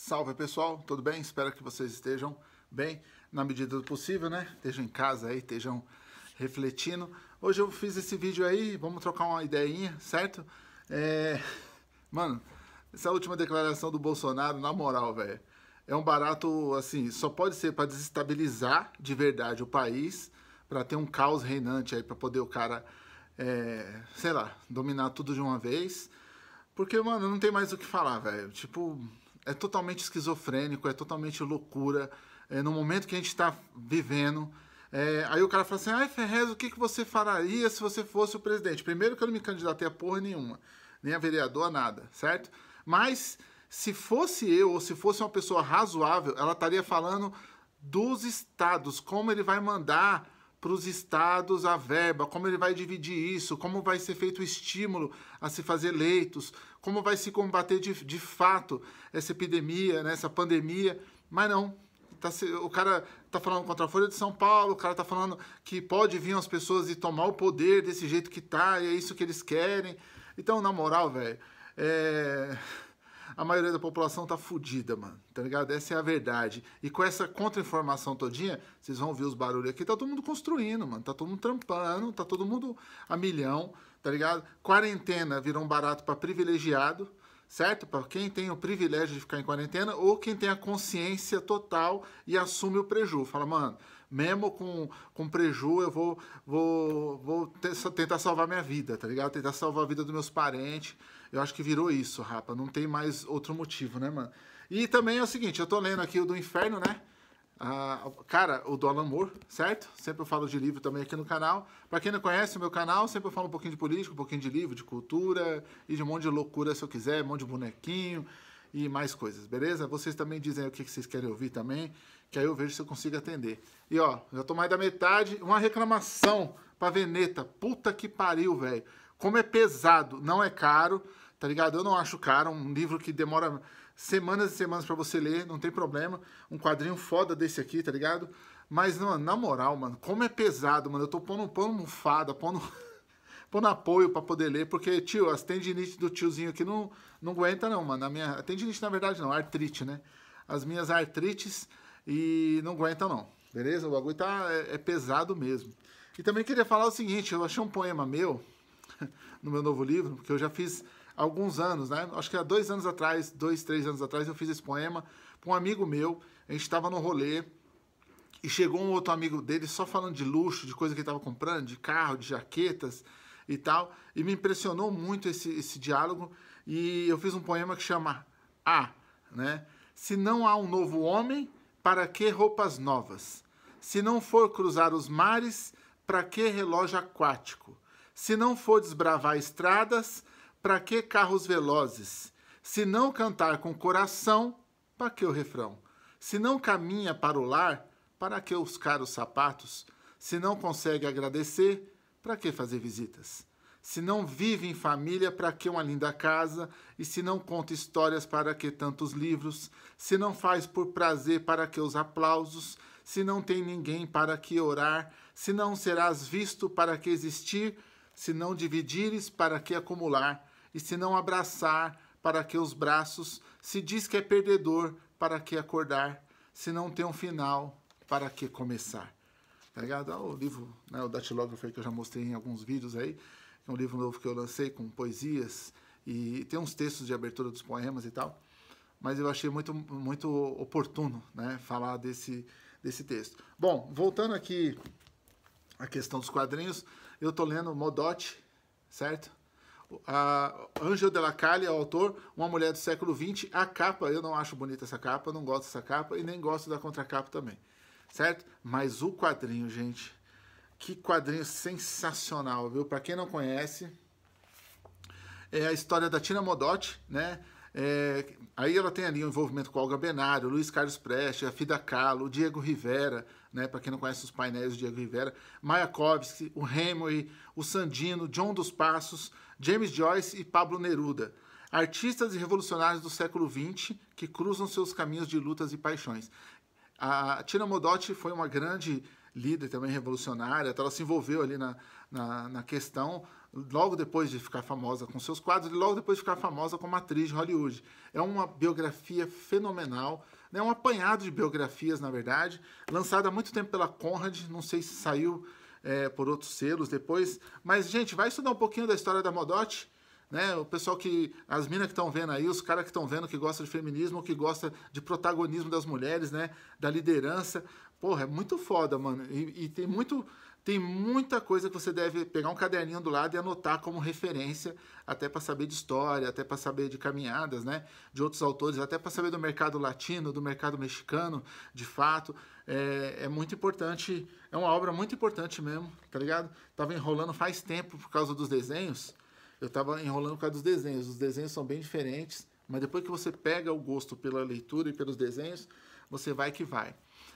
Salve pessoal, tudo bem? Espero que vocês estejam bem na medida do possível, né? Estejam em casa aí, estejam refletindo. Hoje eu fiz esse vídeo aí, vamos trocar uma ideinha, certo? É... Mano, essa última declaração do Bolsonaro, na moral, velho, é um barato, assim, só pode ser para desestabilizar de verdade o país, para ter um caos reinante aí, para poder o cara, é... sei lá, dominar tudo de uma vez. Porque, mano, não tem mais o que falar, velho. Tipo, é totalmente esquizofrênico, é totalmente loucura. É, no momento que a gente está vivendo. É, aí o cara fala assim: ai, Ferrez, o que, que você faria se você fosse o presidente? Primeiro, que eu não me candidatei a porra nenhuma, nem a vereador, nada, certo? Mas se fosse eu, ou se fosse uma pessoa razoável, ela estaria falando dos estados, como ele vai mandar para os estados a verba, como ele vai dividir isso, como vai ser feito o estímulo a se fazer leitos, como vai se combater de, de fato essa epidemia, né, essa pandemia. Mas não, Tá, o cara tá falando contra a Folha de São Paulo, o cara tá falando que pode vir as pessoas e tomar o poder desse jeito que tá, e é isso que eles querem. Então, na moral, velho, é a maioria da população tá fudida, mano. Tá ligado? Essa é a verdade. E com essa contra-informação todinha, vocês vão ver os barulhos aqui, tá todo mundo construindo, mano. Tá todo mundo trampando, tá todo mundo a milhão, tá ligado? Quarentena virou um barato para privilegiado, certo? Para quem tem o privilégio de ficar em quarentena ou quem tem a consciência total e assume o prejuízo. Fala, mano, mesmo com, com preju, eu vou, vou, vou tentar salvar minha vida, tá ligado? Tentar salvar a vida dos meus parentes. Eu acho que virou isso, rapa. Não tem mais outro motivo, né, mano? E também é o seguinte, eu tô lendo aqui o do Inferno, né? Ah, cara, o do Alan Moore, certo? Sempre eu falo de livro também aqui no canal. Para quem não conhece o meu canal, sempre eu falo um pouquinho de política, um pouquinho de livro, de cultura e de um monte de loucura se eu quiser, um monte de bonequinho e mais coisas, beleza? Vocês também dizem o que vocês querem ouvir também que aí eu vejo se eu consigo atender. E ó, já tô mais da metade. Uma reclamação pra Veneta. Puta que pariu, velho. Como é pesado, não é caro, tá ligado? Eu não acho caro. Um livro que demora semanas e semanas para você ler, não tem problema. Um quadrinho foda desse aqui, tá ligado? Mas, mano, na moral, mano, como é pesado, mano. Eu tô pondo um pano mufada, pondo. pondo apoio para poder ler, porque, tio, as tendinites do tiozinho aqui não, não aguenta, não, mano. A minha. A tendinite, na verdade, não, artrite, né? As minhas artrites e não aguenta não, beleza? O bagulho tá, é, é, pesado mesmo. E também queria falar o seguinte, eu achei um poema meu no meu novo livro, que eu já fiz há alguns anos, né? Acho que há dois anos atrás, dois, três anos atrás, eu fiz esse poema com um amigo meu, a gente estava no rolê, e chegou um outro amigo dele só falando de luxo, de coisa que ele estava comprando, de carro, de jaquetas e tal. E me impressionou muito esse, esse diálogo. E eu fiz um poema que chama A, né? Se não há um novo homem, para que roupas novas? Se não for cruzar os mares, para que relógio aquático? Se não for desbravar estradas, para que carros velozes? Se não cantar com coração, para que o refrão? Se não caminha para o lar, para que os caros sapatos? Se não consegue agradecer, para que fazer visitas? Se não vive em família, para que uma linda casa? E se não conta histórias, para que tantos livros? Se não faz por prazer, para que os aplausos? Se não tem ninguém, para que orar? Se não serás visto, para que existir? Se não dividires, para que acumular? E se não abraçar, para que os braços? Se diz que é perdedor, para que acordar? Se não tem um final, para que começar? Tá ligado? Olha o livro, né, o datilógrafo aí que eu já mostrei em alguns vídeos aí é um livro novo que eu lancei com poesias e tem uns textos de abertura dos poemas e tal, mas eu achei muito, muito oportuno né, falar desse, desse texto. Bom, voltando aqui à questão dos quadrinhos, eu estou lendo Modotti, certo? A Angel Delacalle é o autor, Uma Mulher do Século XX. A capa, eu não acho bonita essa capa, não gosto dessa capa e nem gosto da contracapa também, certo? Mas o quadrinho, gente, que quadrinho sensacional, viu? Para quem não conhece, é a história da Tina Modotti, né? É, aí ela tem ali o um envolvimento com Olga Benário, Luiz Carlos Preste, a Fida Kahlo, o Diego Rivera, né, para quem não conhece os painéis do Diego Rivera, Mayakovsky, o Hemingway, o Sandino, John dos Passos, James Joyce e Pablo Neruda. Artistas e revolucionários do século XX que cruzam seus caminhos de lutas e paixões. A Tina Modotti foi uma grande líder também revolucionária, então ela se envolveu ali na, na, na, questão, logo depois de ficar famosa com seus quadros, e logo depois de ficar famosa como atriz de Hollywood. É uma biografia fenomenal, né? É um apanhado de biografias, na verdade, lançada há muito tempo pela Conrad, não sei se saiu é, por outros selos depois, mas, gente, vai estudar um pouquinho da história da Modotti, né? O pessoal que. As minas que estão vendo aí, os caras que estão vendo que gosta de feminismo, que gosta de protagonismo das mulheres, né? Da liderança. Porra, é muito foda, mano. E, e tem muito. Tem muita coisa que você deve pegar um caderninho do lado e anotar como referência, até para saber de história, até para saber de caminhadas, né? De outros autores, até para saber do mercado latino, do mercado mexicano, de fato. É, é, muito importante, é uma obra muito importante mesmo, tá ligado? Tava enrolando faz tempo por causa dos desenhos, eu estava enrolando por causa dos desenhos. Os desenhos são bem diferentes, mas depois que você pega o gosto pela leitura e pelos desenhos, você vai que vai.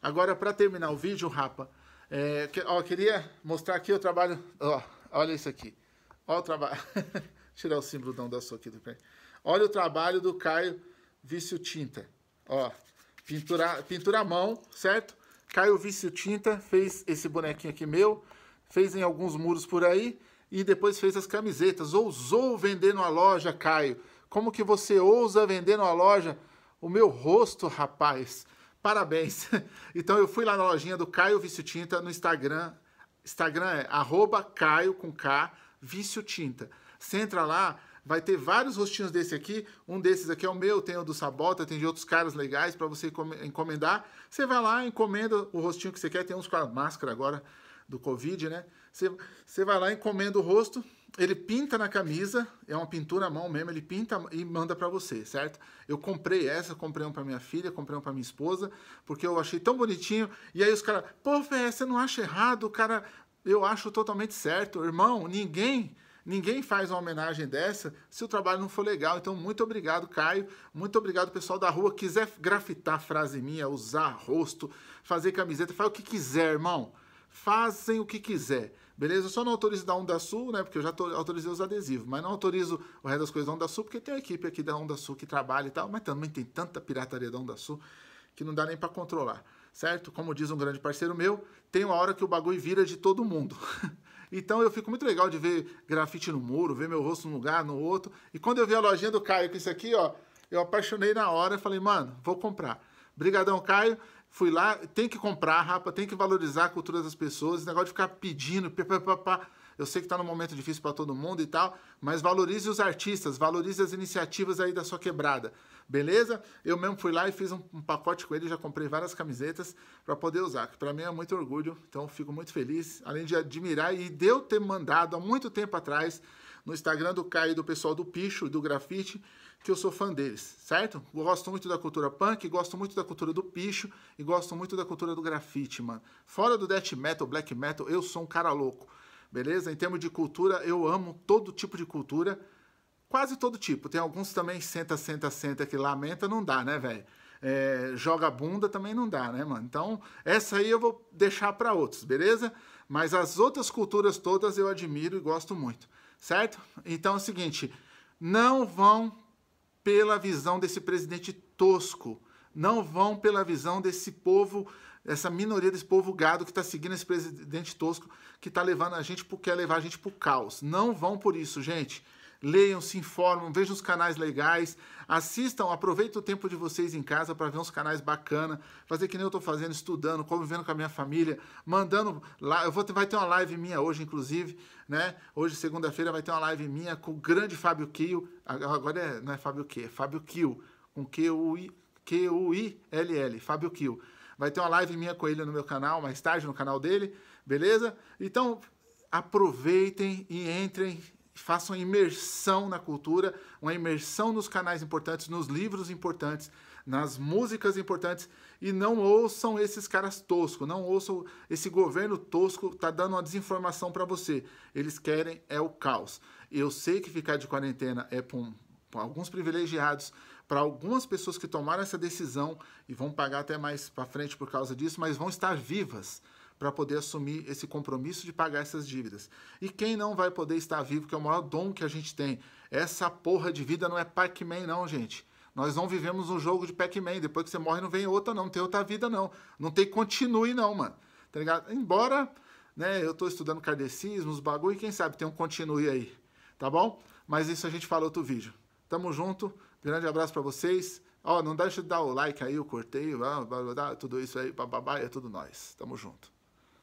Agora, para terminar o vídeo, Rapa, é, que, ó, queria mostrar aqui o trabalho. Ó, olha isso aqui. Olha o trabalho. Tirar o símbolo não da sua aqui do pé. Olha o trabalho do Caio Vício Tinta. Ó, pintura, pintura à mão, certo? Caio Vício Tinta fez esse bonequinho aqui meu, fez em alguns muros por aí e depois fez as camisetas. Ousou vender numa loja, Caio. Como que você ousa vender numa loja o meu rosto, rapaz? Parabéns. Então eu fui lá na lojinha do Caio Vício Tinta no Instagram. Instagram é arroba Caio com K Vício Tinta. Você entra lá, vai ter vários rostinhos desse aqui. Um desses aqui é o meu, tem o do Sabota, tem de outros caras legais para você encomendar. Você vai lá, encomenda o rostinho que você quer. Tem uns com a máscara agora do Covid, né? Você, vai lá, encomenda o rosto, ele pinta na camisa, é uma pintura à mão mesmo, ele pinta e manda para você, certo? Eu comprei essa, comprei um para minha filha, comprei um para minha esposa, porque eu achei tão bonitinho. E aí os caras, pô, Fé, você não acha errado? O cara, eu acho totalmente certo. Irmão, ninguém Ninguém faz uma homenagem dessa se o trabalho não for legal. Então, muito obrigado, Caio. Muito obrigado, pessoal da rua. Quiser grafitar frase minha, usar rosto, fazer camiseta, faz o que quiser, irmão. Fazem o que quiser. Beleza? Eu só não autorizo da Onda Sul, né? Porque eu já autorizei os adesivos, mas não autorizo o resto das coisas da Onda Sul, porque tem a equipe aqui da Onda Sul que trabalha e tal, mas também tem tanta pirataria da Onda Sul que não dá nem para controlar, certo? Como diz um grande parceiro meu, tem uma hora que o bagulho vira de todo mundo. então eu fico muito legal de ver grafite no muro, ver meu rosto num lugar, no outro. E quando eu vi a lojinha do Caio com isso aqui, ó, eu apaixonei na hora e falei, mano, vou comprar. Brigadão, Caio fui lá, tem que comprar, rapa, tem que valorizar a cultura das pessoas, esse negócio de ficar pedindo, papapá. Eu sei que está num momento difícil para todo mundo e tal, mas valorize os artistas, valorize as iniciativas aí da sua quebrada, beleza? Eu mesmo fui lá e fiz um, um pacote com ele, já comprei várias camisetas para poder usar, que para mim é muito orgulho, então fico muito feliz, além de admirar e deu ter mandado há muito tempo atrás no Instagram do Caio e do pessoal do Picho, do Grafite, que eu sou fã deles, certo? Eu gosto muito da cultura punk, gosto muito da cultura do picho e gosto muito da cultura do grafite, mano. Fora do death metal, black metal, eu sou um cara louco, beleza? Em termos de cultura, eu amo todo tipo de cultura, quase todo tipo. Tem alguns também, senta, senta, senta, que lamenta, não dá, né, velho? É, joga bunda também não dá, né, mano? Então, essa aí eu vou deixar para outros, beleza? Mas as outras culturas todas eu admiro e gosto muito certo? Então é o seguinte, não vão pela visão desse presidente tosco, não vão pela visão desse povo, essa minoria desse povo gado que está seguindo esse presidente tosco, que está levando a gente, quer levar a gente para o caos. Não vão por isso, gente leiam, se informam, vejam os canais legais, assistam, aproveitem o tempo de vocês em casa para ver uns canais bacana, fazer que nem eu estou fazendo, estudando, convivendo com a minha família, mandando lá, eu vou vai ter uma live minha hoje inclusive, né? Hoje segunda-feira vai ter uma live minha com o grande Fábio Kio, agora é, não é Fábio Q, é Fábio Kio, com Q U I U I L L, Fábio Kio. Vai ter uma live minha com ele no meu canal, mais tarde no canal dele, beleza? Então, aproveitem e entrem façam imersão na cultura, uma imersão nos canais importantes, nos livros importantes, nas músicas importantes e não ouçam esses caras toscos, não ouçam esse governo tosco tá dando uma desinformação para você. Eles querem é o caos. Eu sei que ficar de quarentena é para alguns privilegiados, para algumas pessoas que tomaram essa decisão e vão pagar até mais para frente por causa disso, mas vão estar vivas para poder assumir esse compromisso de pagar essas dívidas. E quem não vai poder estar vivo, que é o maior dom que a gente tem. Essa porra de vida não é Pac-Man, não, gente. Nós não vivemos um jogo de Pac-Man. Depois que você morre, não vem outra, não. Não tem outra vida, não. Não tem continue, não, mano. Tá ligado? Embora, né, eu tô estudando cardecismo, os bagulho, e quem sabe tem um continue aí. Tá bom? Mas isso a gente fala outro vídeo. Tamo junto. Grande abraço para vocês. Ó, não deixa de dar o like aí, o corteio, tudo isso aí, bababá, é tudo nós. Tamo junto.